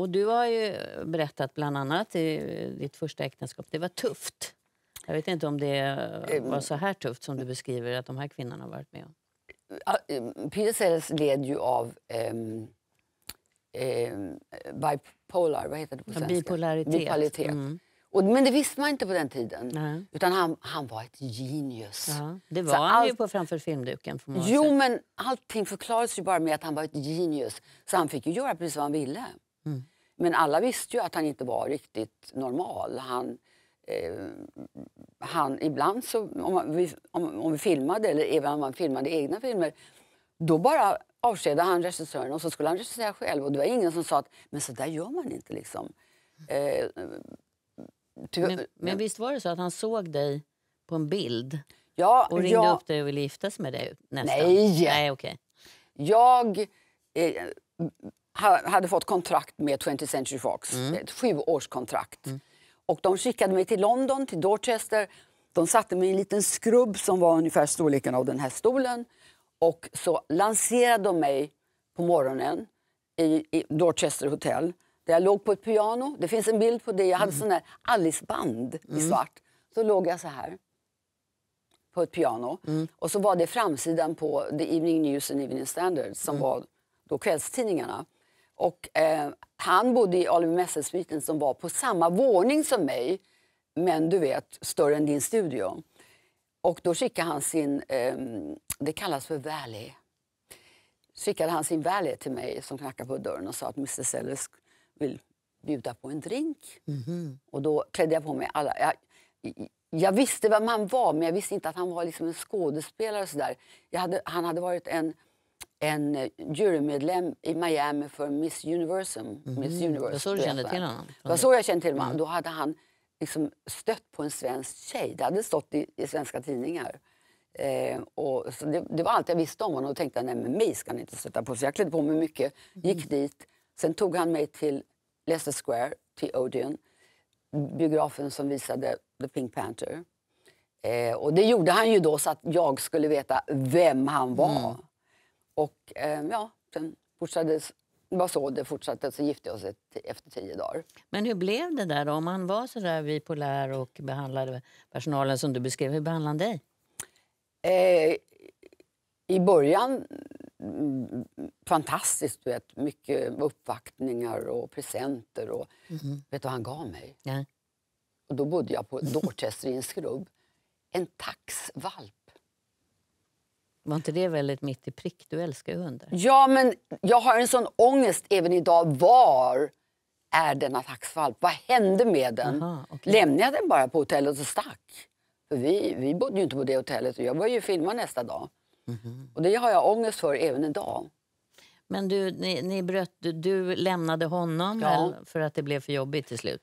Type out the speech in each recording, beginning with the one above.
Och du har ju berättat bland annat i ditt första äktenskap, det var tufft. Jag vet inte om det eh, var så här tufft som du beskriver att de här kvinnorna har varit med om. Eh, PSLS led ju av um, um, bipolar, vad heter det på svenska? Bipolaritet. Bipolaritet. Mm. Och, men det visste man inte på den tiden. Nej. Utan han, han var ett genius. Ja, det var så han all... ju på framför filmduken. För jo, men allting förklarades ju bara med att han var ett genius. Så han fick ju göra precis vad han ville. Mm. Men alla visste ju att han inte var riktigt normal. Han, eh, han, ibland så, om vi, om, om vi filmade, eller även om man filmade egna filmer, då bara avskedade han regissören och så skulle han regissera själv. Och det var ingen som sa att men så där gör man inte. liksom. Eh, men, men, visst var det så att han såg dig på en bild ja, och ringde jag, upp dig och ville gifta sig med dig? Nästan. Nej! nej okay. Jag eh, hade fått kontrakt med 20th Century Fox, mm. ett sjuårskontrakt. Mm. Och de skickade mig till London, till Dorchester. De satte mig i en liten skrubb som var ungefär storleken av den här stolen. Och så lanserade de mig på morgonen i, i Dorchester Hotel. Där jag låg på ett piano. Det finns en bild på det. Jag hade mm. sån Alice-band mm. i svart. Så låg jag så här på ett piano. Mm. Och så var det framsidan på The Evening News and Evening Standard som mm. var då kvällstidningarna. Och, eh, han bodde i Alby som var på samma våning som mig, men du vet, större än din studio. Och då skickade han sin, eh, det kallas för Valley. Skickade han sin Valley till mig som knackade på dörren och sa att Mr Sellers vill bjuda på en drink. Mm -hmm. Och då klädde jag på mig alla... Jag, jag, visste vem han var, men jag visste inte att han var liksom en skådespelare. Och så där. Hade, han hade varit en en eh, jurymedlem i Miami för Miss Universum. Mm. Miss Universe, så du kände till honom? Det var så jag kände till honom. Mm. Då hade han liksom stött på en svensk tjej. Det hade stått i, i svenska tidningar. Eh, och, så det, det, var allt jag visste om honom och tänkte nej men mig ska han inte stöta på. Så jag klädde på mig mycket, mhm. gick mm. dit. Sen tog han mig till Leicester Square, till Odeon. Biografen som visade The Pink Panther. Eh, och det gjorde han ju då så att jag skulle veta vem han var. Mm. Och eh, ja, sen fortsatte det var så det fortsatte, så gifte jag oss efter tio dagar. Men hur blev det där då? Om han var så där bipolär och behandlade personalen som du beskrev, hur behandlade han dig? Eh, I början mm, fantastiskt, du vet. Mycket uppvaktningar och presenter. Och, mm Vet du vad han gav mig? Ja. Och då bodde jag på Dorchester i en skrubb. En taxvalp var inte det väldigt mitt i prick? Du älskar ju hundar. Ja, men jag har en sån ångest även idag. Var är denna taxvalp? Vad hände med den? Aha, okay. Lämnade jag den bara på hotellet och stack? För vi, vi bodde ju inte på det hotellet och jag var ju filma nästa dag. Mm -hmm. Och det har jag ångest för även idag. Men du, ni, ni bröt, du, du lämnade honom ja. för att det blev för jobbigt till slut?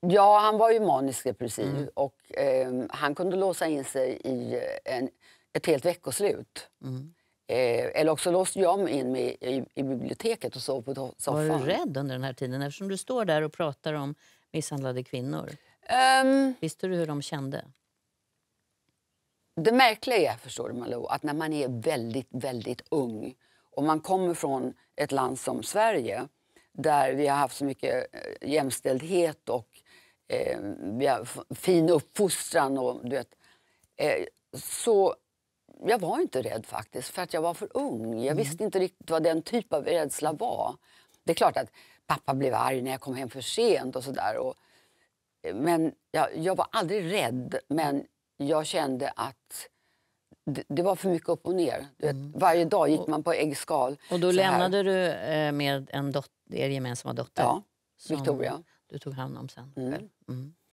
Ja, han var ju manisk depressiv mm. och eh, han kunde låsa in sig i en ett helt veckoslut. Mm. Eh, eller också låste jag mig in mig i, i, biblioteket och sov på soffan. Var du rädd under den här tiden eftersom du står där och pratar om misshandlade kvinnor? Um, Visste du hur de kände? Det märkliga är, förstår du Malou, att när man är väldigt, väldigt ung och man kommer från ett land som Sverige där vi har haft så mycket eh, jämställdhet och eh, vi har fin uppfostran och du vet, eh, så jag var inte rädd faktiskt, för att jag var för ung. Jag mm. visste inte riktigt vad den typ av rädsla var. Det är klart att pappa blev arg när jag kom hem för sent och sådär. Men jag, jag, var aldrig rädd, men jag kände att det, det var för mycket upp och ner. Vet, mm. Varje dag gick man på äggskal. Och då lämnade du eh, med en dot er gemensamma dotter? Ja, Victoria. Du tog hand om sen? Mm.